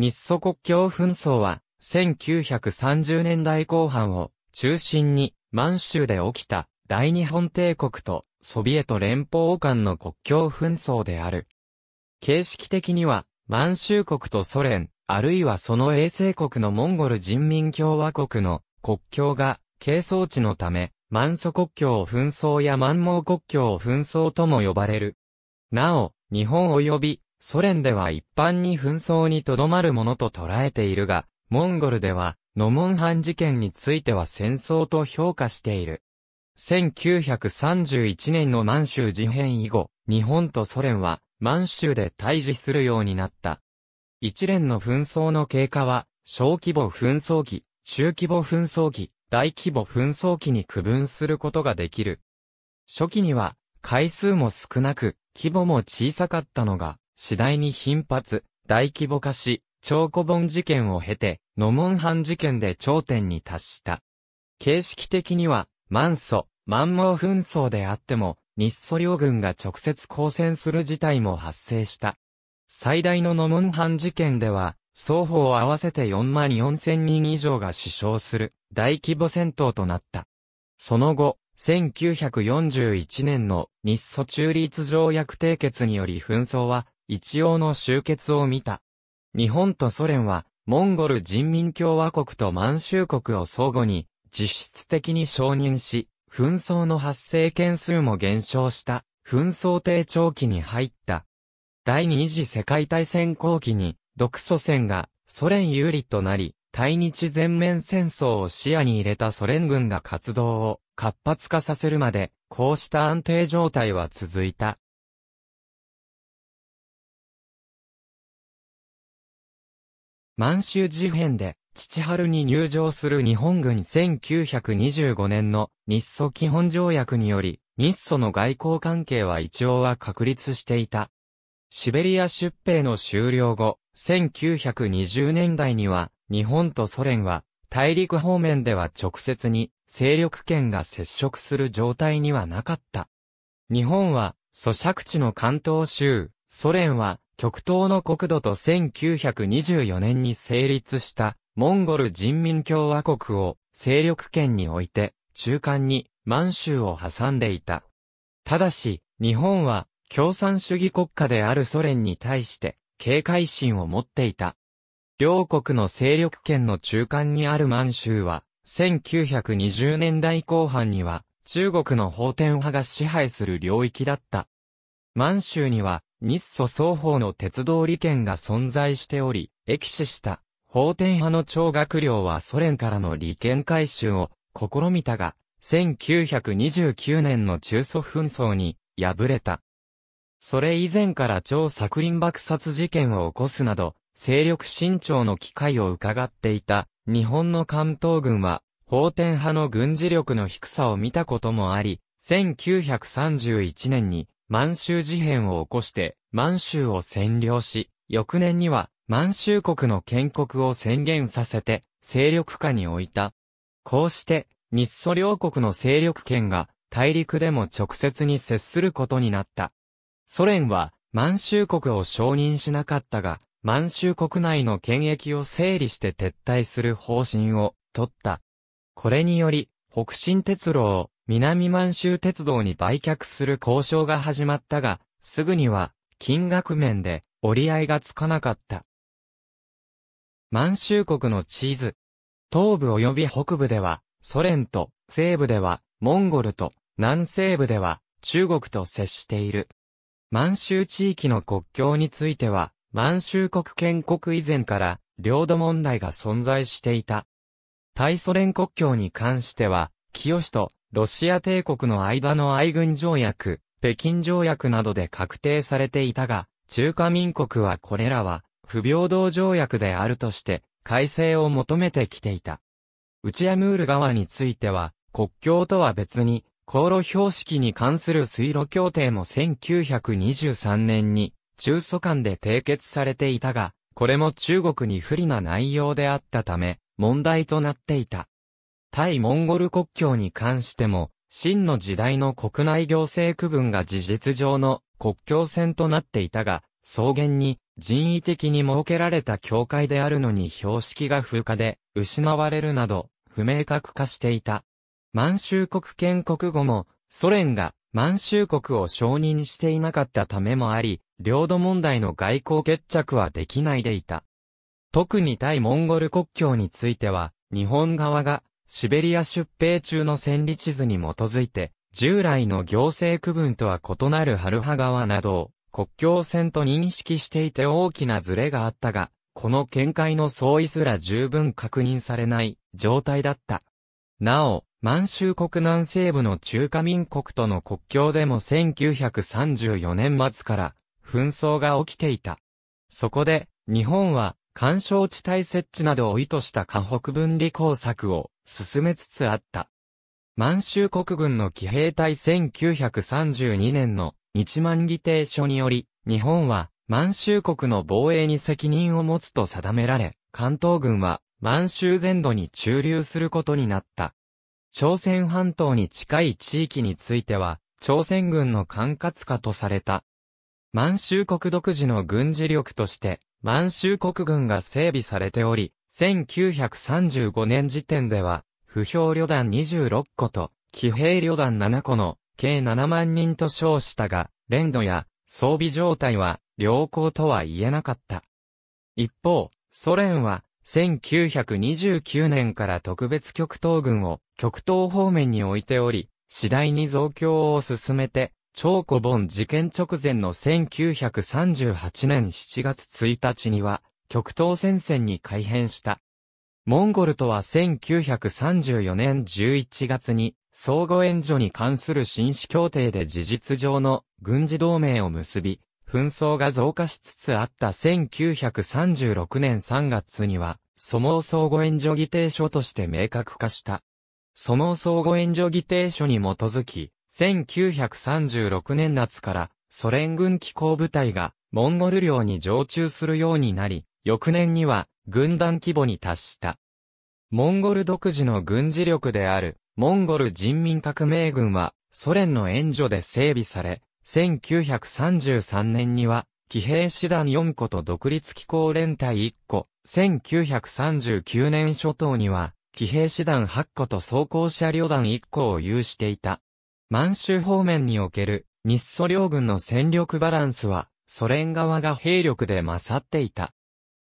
日ソ国境紛争は、1930年代後半を中心に満州で起きた大日本帝国とソビエト連邦間の国境紛争である。形式的には満州国とソ連、あるいはその衛星国のモンゴル人民共和国の国境が係争地のため、満祖国境紛争や満蒙国境紛争とも呼ばれる。なお、日本及びソ連では一般に紛争にとどまるものと捉えているが、モンゴルでは、ノモンハン事件については戦争と評価している。1931年の満州事変以後、日本とソ連は満州で対峙するようになった。一連の紛争の経過は、小規模紛争期、中規模紛争期、大規模紛争期に区分することができる。初期には、回数も少なく、規模も小さかったのが、次第に頻発、大規模化し、長古本事件を経て、ノモンハン事件で頂点に達した。形式的には、満祖、満蒙紛争であっても、日ソ両軍が直接交戦する事態も発生した。最大のノモンハン事件では、双方合わせて4万4千人以上が死傷する大規模戦闘となった。その後、1941年の日ソ中立条約締結により紛争は一応の集結を見た。日本とソ連は、モンゴル人民共和国と満州国を相互に、実質的に承認し、紛争の発生件数も減少した、紛争低長期に入った。第二次世界大戦後期に、独ソ戦がソ連有利となり、対日全面戦争を視野に入れたソ連軍が活動を活発化させるまで、こうした安定状態は続いた。満州事変で、父春に入場する日本軍1925年の日ソ基本条約により、日ソの外交関係は一応は確立していた。シベリア出兵の終了後、1920年代には、日本とソ連は、大陸方面では直接に、勢力圏が接触する状態にはなかった。日本は、蘇借地の関東州、ソ連は、極東の国土と1924年に成立したモンゴル人民共和国を勢力圏において中間に満州を挟んでいた。ただし、日本は共産主義国家であるソ連に対して警戒心を持っていた。両国の勢力圏の中間にある満州は、1920年代後半には中国の法天派が支配する領域だった。満州には日ソ双方の鉄道利権が存在しており、歴史した法典派の超学領はソ連からの利権回収を試みたが、1929年の中ソ紛争に敗れた。それ以前から超作林爆殺事件を起こすなど、勢力伸長の機会を伺っていた日本の関東軍は、法典派の軍事力の低さを見たこともあり、1931年に満州事変を起こして満州を占領し、翌年には満州国の建国を宣言させて勢力下に置いた。こうして日ソ両国の勢力圏が大陸でも直接に接することになった。ソ連は満州国を承認しなかったが、満州国内の権益を整理して撤退する方針を取った。これにより、北進鉄路を南満州鉄道に売却する交渉が始まったが、すぐには、金額面で折り合いがつかなかった。満州国の地図。東部及び北部では、ソ連と、西部では、モンゴルと、南西部では、中国と接している。満州地域の国境については、満州国建国以前から、領土問題が存在していた。対ソ連国境に関しては、清とロシア帝国の間の愛軍条約、北京条約などで確定されていたが、中華民国はこれらは不平等条約であるとして改正を求めてきていた。ウチアムール川については国境とは別に航路標識に関する水路協定も1923年に中蘇間で締結されていたが、これも中国に不利な内容であったため問題となっていた。対モンゴル国境に関しても、真の時代の国内行政区分が事実上の国境線となっていたが、草原に人為的に設けられた境界であるのに標識が風化で失われるなど不明確化していた。満州国建国後もソ連が満州国を承認していなかったためもあり、領土問題の外交決着はできないでいた。特に対モンゴル国境については、日本側がシベリア出兵中の戦利地図に基づいて、従来の行政区分とは異なる春葉川などを国境線と認識していて大きなズレがあったが、この見解の相違すら十分確認されない状態だった。なお、満州国南西部の中華民国との国境でも1934年末から紛争が起きていた。そこで、日本は、干渉地帯設置などを意図した河北分離工作を進めつつあった。満州国軍の騎兵隊1932年の日満議定書により、日本は満州国の防衛に責任を持つと定められ、関東軍は満州全土に駐留することになった。朝鮮半島に近い地域については、朝鮮軍の管轄下とされた。満州国独自の軍事力として、満州国軍が整備されており、1935年時点では、不評旅団26個と、騎兵旅団7個の、計7万人と称したが、練度や装備状態は良好とは言えなかった。一方、ソ連は1929年から特別極東軍を極東方面に置いており、次第に増強を進めて、超古本事件直前の1938年7月1日には、極東戦線に改変した。モンゴルとは1934年11月に相互援助に関する紳士協定で事実上の軍事同盟を結び、紛争が増加しつつあった1936年3月には、ソモー相互援助議定書として明確化した。ソモー相互援助議定書に基づき、1936年夏からソ連軍機構部隊がモンゴル領に常駐するようになり、翌年には軍団規模に達した。モンゴル独自の軍事力である、モンゴル人民革命軍は、ソ連の援助で整備され、1933年には、騎兵師団4個と独立機構連隊1個、1939年初頭には、騎兵師団8個と装甲車両団1個を有していた。満州方面における日ソ両軍の戦力バランスは、ソ連側が兵力で勝っていた。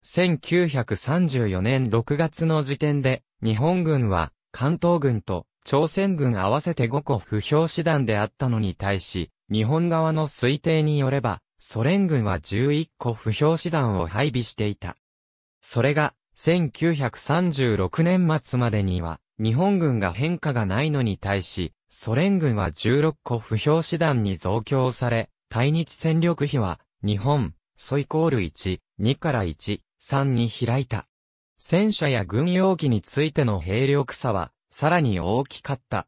1934年6月の時点で、日本軍は、関東軍と朝鮮軍合わせて5個不評師団であったのに対し、日本側の推定によれば、ソ連軍は11個不評師団を配備していた。それが、1936年末までには、日本軍が変化がないのに対し、ソ連軍は16個不評師団に増強され、対日戦力比は、日本、ソイコール1、2から1、3に開いた。戦車や軍用機についての兵力差は、さらに大きかった。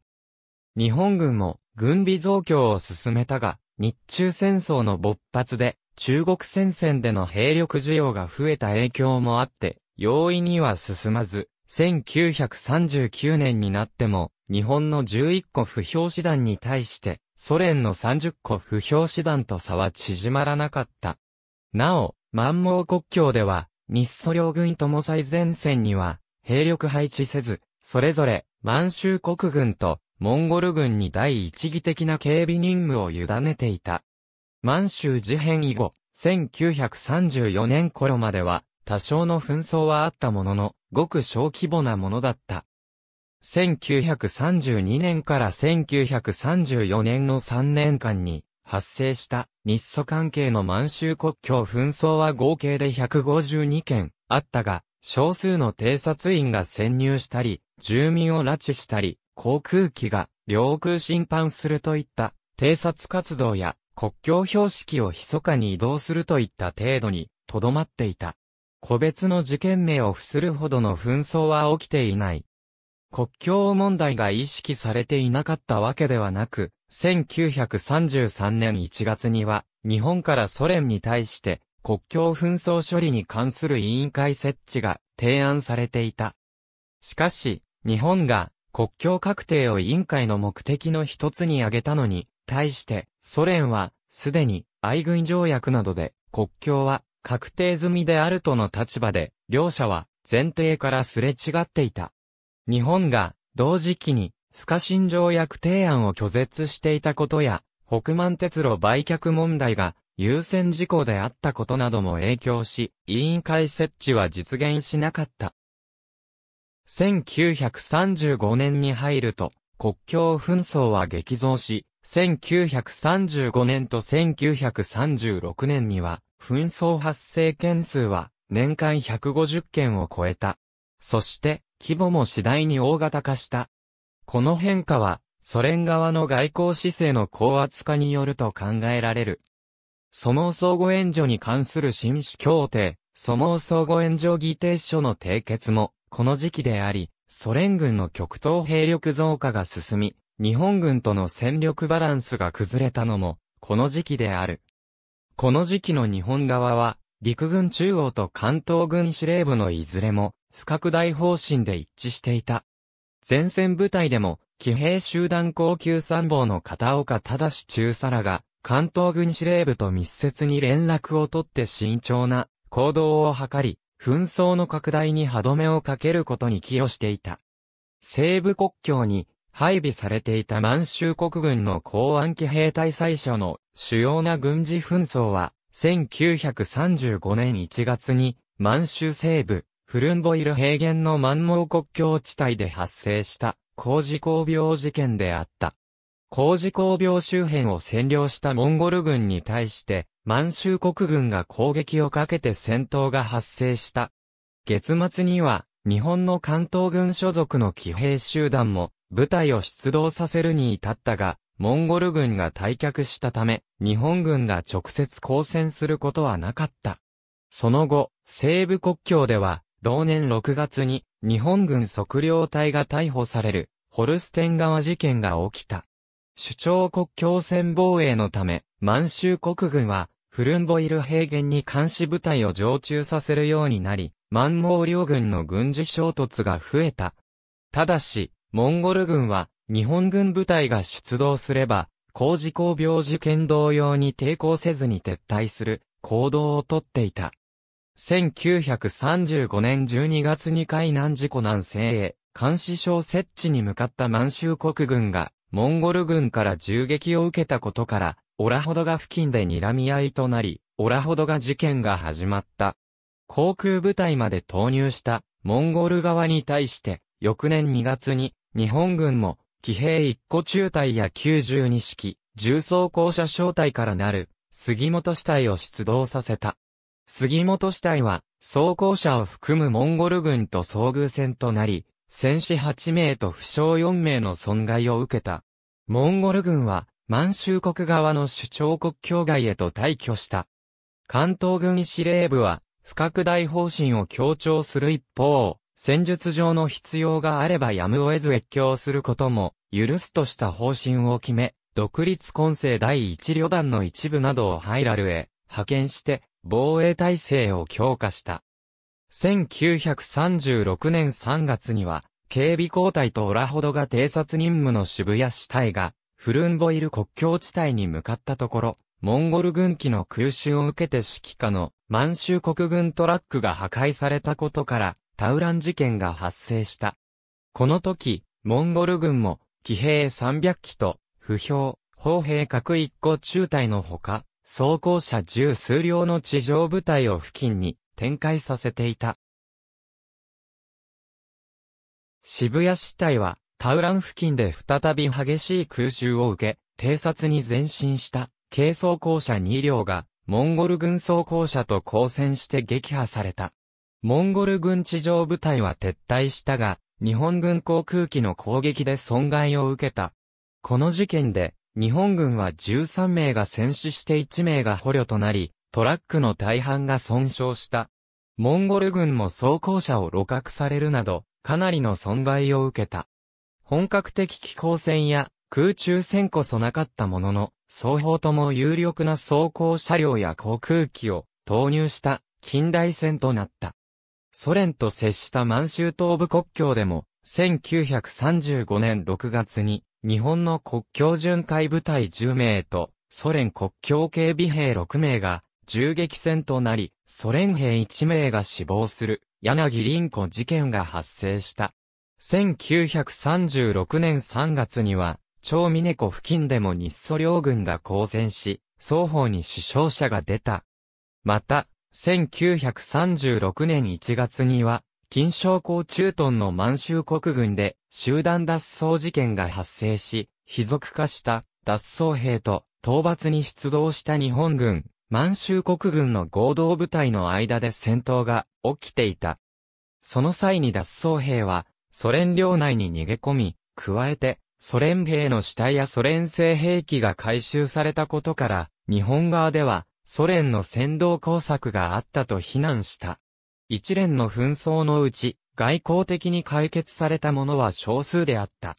日本軍も軍備増強を進めたが、日中戦争の勃発で、中国戦線での兵力需要が増えた影響もあって、容易には進まず、1939年になっても、日本の11個不評師団に対して、ソ連の30個不評師団と差は縮まらなかった。なお、満蒙国境では、日ソ両軍とも最前線には、兵力配置せず、それぞれ、満州国軍と、モンゴル軍に第一義的な警備任務を委ねていた。満州事変以後、1934年頃までは、多少の紛争はあったものの、ごく小規模なものだった。1932年から1934年の3年間に、発生した日ソ関係の満州国境紛争は合計で152件あったが、少数の偵察員が潜入したり、住民を拉致したり、航空機が領空侵犯するといった偵察活動や国境標識を密かに移動するといった程度にとどまっていた。個別の事件名を付するほどの紛争は起きていない。国境問題が意識されていなかったわけではなく、1933年1月には、日本からソ連に対して国境紛争処理に関する委員会設置が提案されていた。しかし、日本が国境確定を委員会の目的の一つに挙げたのに、対してソ連はすでに愛軍条約などで国境は確定済みであるとの立場で、両者は前提からすれ違っていた。日本が同時期に不可侵条約提案を拒絶していたことや、北満鉄路売却問題が優先事項であったことなども影響し、委員会設置は実現しなかった。1935年に入ると、国境紛争は激増し、1935年と1936年には、紛争発生件数は年間150件を超えた。そして、規模も次第に大型化した。この変化は、ソ連側の外交姿勢の高圧化によると考えられる。ソモー相互援助に関する新士協定、ソモー相互援助議定書の締結も、この時期であり、ソ連軍の極東兵力増加が進み、日本軍との戦力バランスが崩れたのも、この時期である。この時期の日本側は、陸軍中央と関東軍司令部のいずれも、不拡大方針で一致していた。前線部隊でも、騎兵集団高級参謀の片岡忠中佐らが、関東軍司令部と密接に連絡を取って慎重な行動を図り、紛争の拡大に歯止めをかけることに寄与していた。西部国境に配備されていた満州国軍の公安騎兵隊最初の主要な軍事紛争は、1935年1月に満州西部、フルンボイル平原の満蒙国境地帯で発生した工事工病事件であった。工事工病周辺を占領したモンゴル軍に対して、満州国軍が攻撃をかけて戦闘が発生した。月末には、日本の関東軍所属の騎兵集団も、部隊を出動させるに至ったが、モンゴル軍が退却したため、日本軍が直接交戦することはなかった。その後、西部国境では、同年6月に日本軍測量隊が逮捕されるホルステン川事件が起きた。主張国境線防衛のため、満州国軍はフルンボイル平原に監視部隊を常駐させるようになり、満蒙両軍の軍事衝突が増えた。ただし、モンゴル軍は日本軍部隊が出動すれば、工事工病事件同様に抵抗せずに撤退する行動をとっていた。1935年12月に海南事故南西へ、監視所設置に向かった満州国軍が、モンゴル軍から銃撃を受けたことから、オラホドが付近で睨み合いとなり、オラホドが事件が始まった。航空部隊まで投入したモンゴル側に対して、翌年2月に日本軍も騎兵一個中隊や92式、重装甲車小隊からなる杉本支隊を出動させた。杉本死体は、装甲車を含むモンゴル軍と遭遇戦となり、戦死8名と負傷4名の損害を受けた。モンゴル軍は、満州国側の主張国境外へと退去した。関東軍司令部は、不拡大方針を強調する一方、戦術上の必要があればやむを得ず越境することも、許すとした方針を決め、独立混成第一旅団の一部などをハイラルへ派遣して、防衛体制を強化した。1936年3月には、警備交代とオラほどが偵察任務の渋谷死隊が、フルンボイル国境地帯に向かったところ、モンゴル軍機の空襲を受けて指揮下の満州国軍トラックが破壊されたことから、タウラン事件が発生した。この時、モンゴル軍も、騎兵300機と、不評、砲兵各1個中隊のほか、装甲車十数両の地上部隊を付近に展開させていた。渋谷市隊は、タウラン付近で再び激しい空襲を受け、偵察に前進した軽装甲車2両が、モンゴル軍装甲車と交戦して撃破された。モンゴル軍地上部隊は撤退したが、日本軍航空機の攻撃で損害を受けた。この事件で、日本軍は13名が戦死して1名が捕虜となり、トラックの大半が損傷した。モンゴル軍も装甲車を露獲されるなど、かなりの損害を受けた。本格的機候戦や空中戦こそなかったものの、双方とも有力な装甲車両や航空機を投入した近代戦となった。ソ連と接した満州東部国境でも、1935年6月に日本の国境巡回部隊10名と、ソ連国境警備兵6名が、銃撃戦となり、ソ連兵1名が死亡する、柳林子事件が発生した。1936年3月には、超峰湖付近でも日ソ両軍が交戦し、双方に死傷者が出た。また、1936年1月には、金将港中屯の満州国軍で集団脱走事件が発生し、非属化した脱走兵と討伐に出動した日本軍、満州国軍の合同部隊の間で戦闘が起きていた。その際に脱走兵はソ連領内に逃げ込み、加えてソ連兵の死体やソ連製兵器が回収されたことから、日本側ではソ連の先導工作があったと非難した。一連の紛争のうち、外交的に解決されたものは少数であった。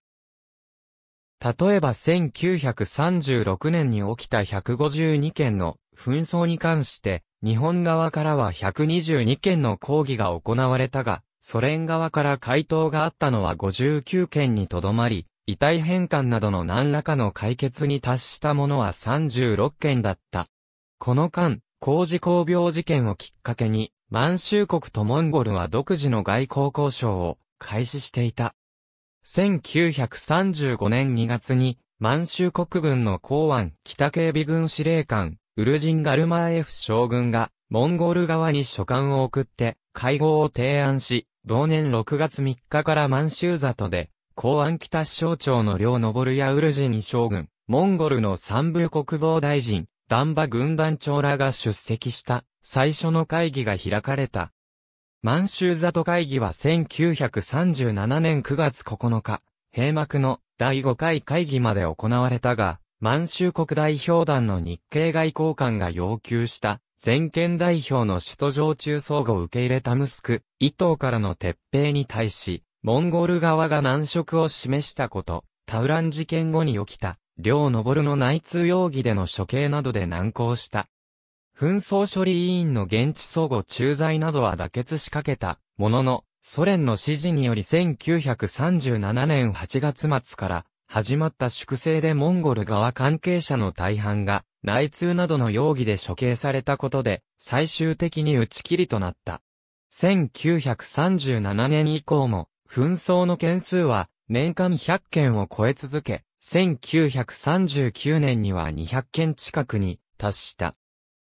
例えば1936年に起きた152件の紛争に関して、日本側からは122件の抗議が行われたが、ソ連側から回答があったのは59件にとどまり、遺体返還などの何らかの解決に達したものは36件だった。この間、工事工病事件をきっかけに、満州国とモンゴルは独自の外交交渉を開始していた。1935年2月に満州国軍の港湾北警備軍司令官ウルジン・ガルマーエフ将軍がモンゴル側に書簡を送って会合を提案し、同年6月3日から満州里で公安北省庁の両登やウルジニ将軍、モンゴルの三部国防大臣、ダンバ軍団長らが出席した最初の会議が開かれた。満州里会議は1937年9月9日、閉幕の第5回会議まで行われたが、満州国代表団の日系外交官が要求した全権代表の首都常駐相互受け入れたムスク、伊藤からの撤兵に対し、モンゴル側が難色を示したこと、タウラン事件後に起きた、両昇の内通容疑での処刑などで難航した、紛争処理委員の現地相互駐在などは妥結しかけたものの、ソ連の指示により1937年8月末から始まった粛清でモンゴル側関係者の大半が内通などの容疑で処刑されたことで最終的に打ち切りとなった。1937年以降も紛争の件数は年間100件を超え続け、1939年には200件近くに達した。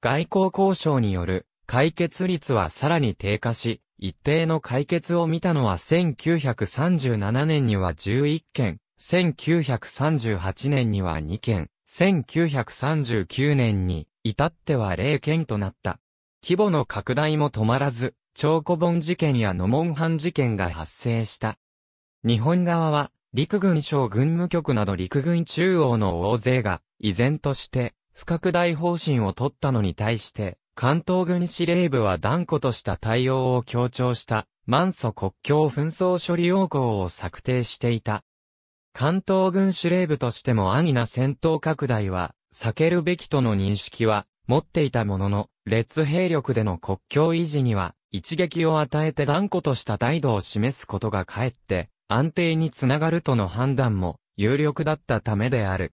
外交交渉による解決率はさらに低下し、一定の解決を見たのは1937年には11件、1938年には2件、1939年に至っては0件となった。規模の拡大も止まらず、長古本事件やノモンハン事件が発生した。日本側は、陸軍省軍務局など陸軍中央の大勢が、依然として、不拡大方針を取ったのに対して、関東軍司令部は断固とした対応を強調した満祖国境紛争処理要項を策定していた。関東軍司令部としても安易な戦闘拡大は避けるべきとの認識は持っていたものの、列兵力での国境維持には一撃を与えて断固とした態度を示すことがかえって安定につながるとの判断も有力だったためである。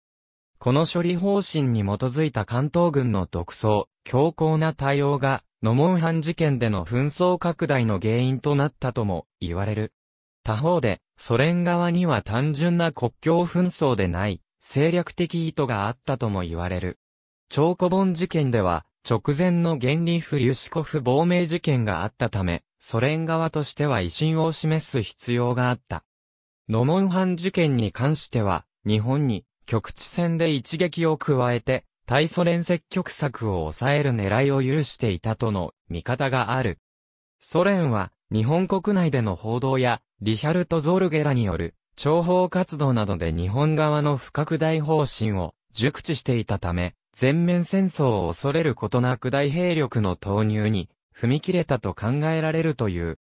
この処理方針に基づいた関東軍の独走、強硬な対応が、ノモンハン事件での紛争拡大の原因となったとも言われる。他方で、ソ連側には単純な国境紛争でない、政略的意図があったとも言われる。コ古本事件では、直前の原理フリュシコフ亡命事件があったため、ソ連側としては威信を示す必要があった。ノモンハン事件に関しては、日本に局地戦で一撃を加えて、対ソ連積極策を抑える狙いを許していたとの見方がある。ソ連は、日本国内での報道や、リヒャルト・ゾルゲラによる、諜報活動などで日本側の不拡大方針を熟知していたため、全面戦争を恐れることなく大兵力の投入に踏み切れたと考えられるという。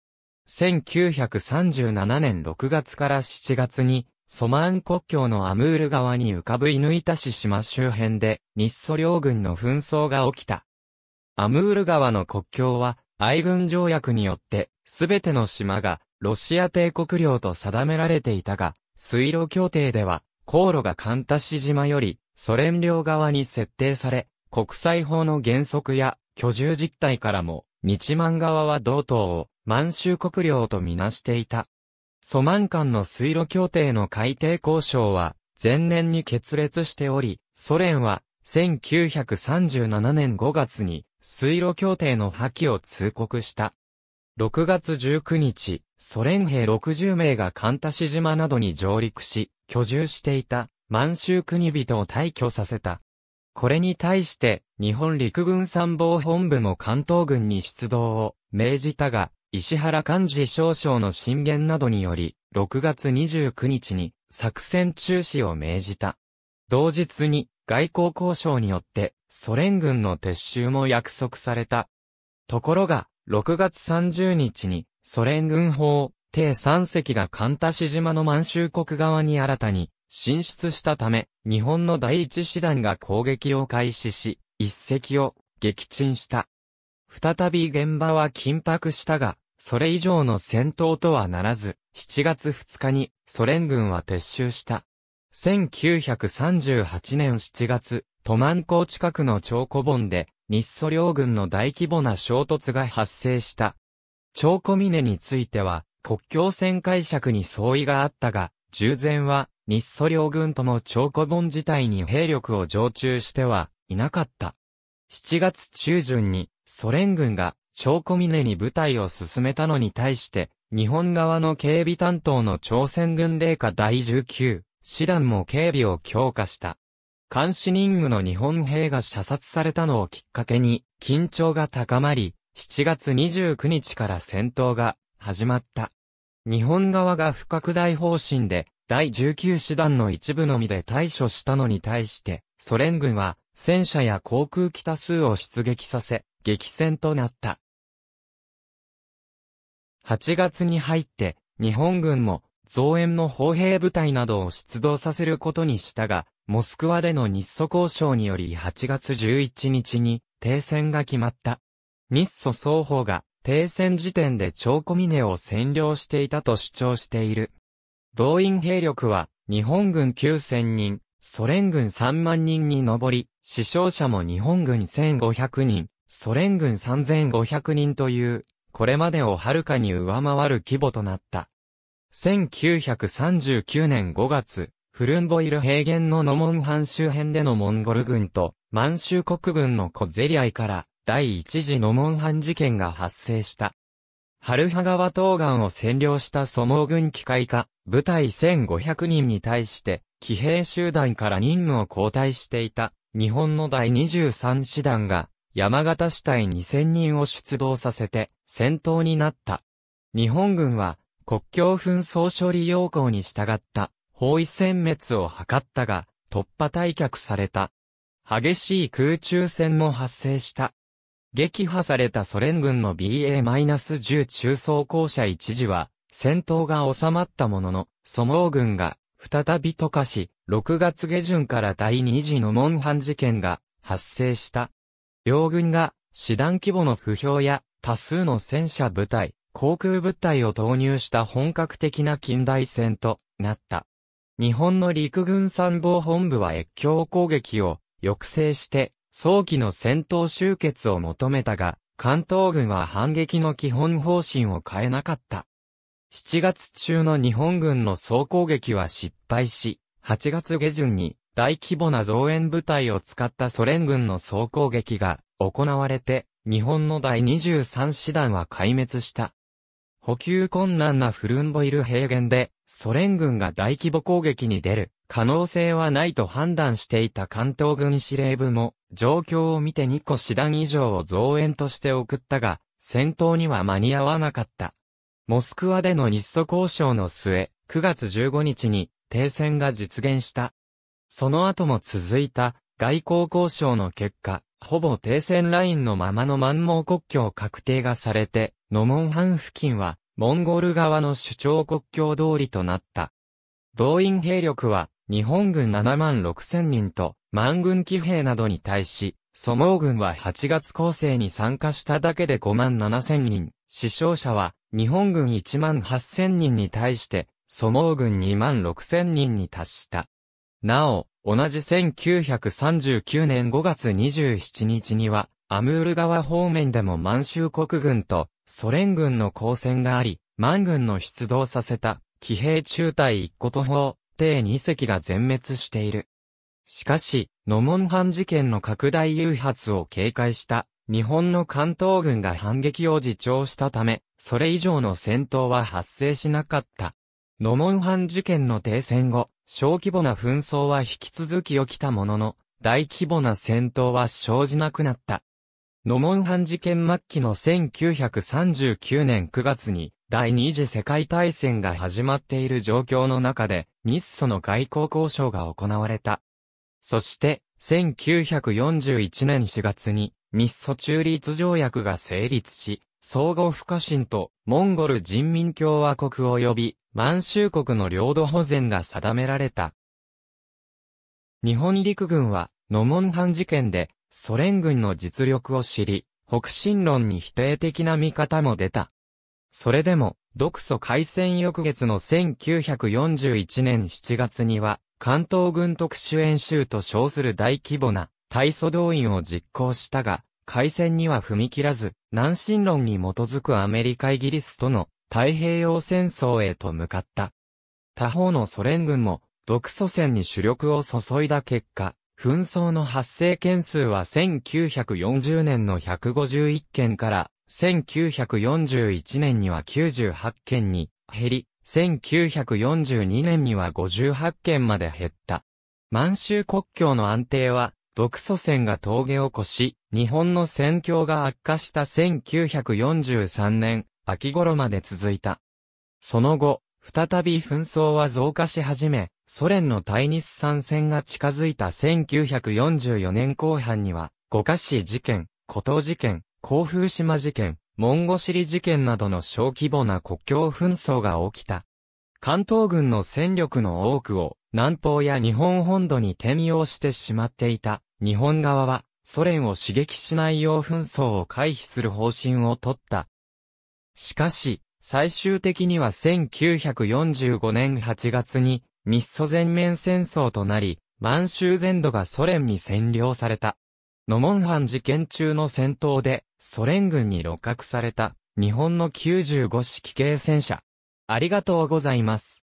1937年6月から7月にソマーン国境のアムール川に浮かぶイヌイタシ島周辺で日ソ両軍の紛争が起きた。アムール川の国境は愛軍条約によってすべての島がロシア帝国領と定められていたが、水路協定では航路がカンタシ島よりソ連領側に設定され、国際法の原則や居住実態からも日満側は同等を満州国領とみなしていた。ソマン間の水路協定の改定交渉は、前年に決裂しており、ソ連は、1937年5月に、水路協定の破棄を通告した。6月19日、ソ連兵60名がカンタシ島などに上陸し、居住していた満州国人を退去させた。これに対して、日本陸軍参謀本部も関東軍に出動を命じたが、石原幹事少将の進言などにより、6月29日に作戦中止を命じた。同日に外交交渉によってソ連軍の撤収も約束された。ところが、6月30日にソ連軍法、艇3隻が関田市島の満州国側に新たに進出したため、日本の第一師団が攻撃を開始し、一隻を撃沈した。再び現場は緊迫したが、それ以上の戦闘とはならず、7月2日にソ連軍は撤収した。1938年7月、トマン港近くの長古盆で、日ソ両軍の大規模な衝突が発生した。長古峰については、国境線解釈に相違があったが、従前は、日ソ両軍とも長古盆自体に兵力を常駐してはいなかった。7月中旬に、ソ連軍が長小峰に部隊を進めたのに対して、日本側の警備担当の朝鮮軍令下第19、師団も警備を強化した。監視任務の日本兵が射殺されたのをきっかけに、緊張が高まり、7月29日から戦闘が始まった。日本側が不拡大方針で、第19師団の一部のみで対処したのに対して、ソ連軍は戦車や航空機多数を出撃させ、激戦となった。8月に入って、日本軍も、増援の砲兵部隊などを出動させることにしたが、モスクワでの日ソ交渉により8月11日に停戦が決まった。日ソ双方が停戦時点でーコミネを占領していたと主張している。動員兵力は日本軍9000人、ソ連軍3万人に上り、死傷者も日本軍1500人、ソ連軍3500人というこれまでをはるかに上回る規模となった。1939年5月、フルンボイル平原のノモンハン周辺でのモンゴル軍と満州国軍の小競り合いから第一次ノモンハン事件が発生した。春葉川東岸を占領した蘇毛軍機械化、部隊1500人に対して、騎兵集団から任務を交代していた、日本の第23師団が、山形市隊2000人を出動させて、戦闘になった。日本軍は国境紛争処理要項に従った包囲殲滅を図ったが突破退却された。激しい空中戦も発生した。撃破されたソ連軍の BA-10 中装甲車一時は戦闘が収まったものの、ソモー軍が再び溶かし、6月下旬から第2次のモンハン事件が発生した。両軍が師団規模の不評や多数の戦車部隊、航空部隊を投入した本格的な近代戦となった。日本の陸軍参謀本部は越境攻撃を抑制して早期の戦闘終結を求めたが、関東軍は反撃の基本方針を変えなかった。7月中の日本軍の総攻撃は失敗し、8月下旬に大規模な増援部隊を使ったソ連軍の総攻撃が行われて、日本の第23師団は壊滅した。補給困難なフルンボイル平原で、ソ連軍が大規模攻撃に出る可能性はないと判断していた関東軍司令部も、状況を見て2個師団以上を増援として送ったが、戦闘には間に合わなかった。モスクワでの日ソ交渉の末、9月15日に停戦が実現した。その後も続いた外交交渉の結果、ほぼ停戦ラインのままの満蒙国境確定がされて、ノモンハン付近は、モンゴル側の主張国境通りとなった。動員兵力は、日本軍7万6千人と、満軍騎兵などに対し、ソモ軍は8月構成に参加しただけで5万7千人、死傷者は、日本軍1万8千人に対して、ソモ軍2万6千人に達した。なお、同じ1939年5月27日には、アムール川方面でも満州国軍とソ連軍の交戦があり、満軍の出動させた騎兵中隊一個と砲、定二隻が全滅している。しかし、ノモンハン事件の拡大誘発を警戒した日本の関東軍が反撃を自重したため、それ以上の戦闘は発生しなかった。ノモンハン事件の停戦後、小規模な紛争は引き続き起きたものの、大規模な戦闘は生じなくなった。ノモンハン事件末期の1939年9月に、第二次世界大戦が始まっている状況の中で、日ソの外交交渉が行われた。そして、1941年4月に、日ソ中立条約が成立し、相互不可侵と、モンゴル人民共和国及び、満州国の領土保全が定められた。日本陸軍は、ノモンハン事件で、ソ連軍の実力を知り、北進論に否定的な見方も出た。それでも、独ソ開戦翌月の1941年7月には、関東軍特殊演習と称する大規模な、大祖動員を実行したが、開戦には踏み切らず、南進論に基づくアメリカイギリスとの太平洋戦争へと向かった。他方のソ連軍も独ソ戦に主力を注いだ結果、紛争の発生件数は1940年の151件から1941年には98件に減り、1942年には58件まで減った。満州国境の安定は独祖戦が峠を越し、日本の戦況が悪化した1943年、秋頃まで続いた。その後、再び紛争は増加し始め、ソ連の対日参戦が近づいた1944年後半には、五カ市事件、古都事件、甲府島事件、モンゴシリ事件などの小規模な国境紛争が起きた。関東軍の戦力の多くを南方や日本本土に転用してしまっていた。日本側は、ソ連を刺激しないよう紛争を回避する方針を取った。しかし、最終的には1945年8月に、密ソ全面戦争となり、満州全土がソ連に占領された。ノモンハン事件中の戦闘で、ソ連軍に露獲された、日本の95式系戦車。ありがとうございます。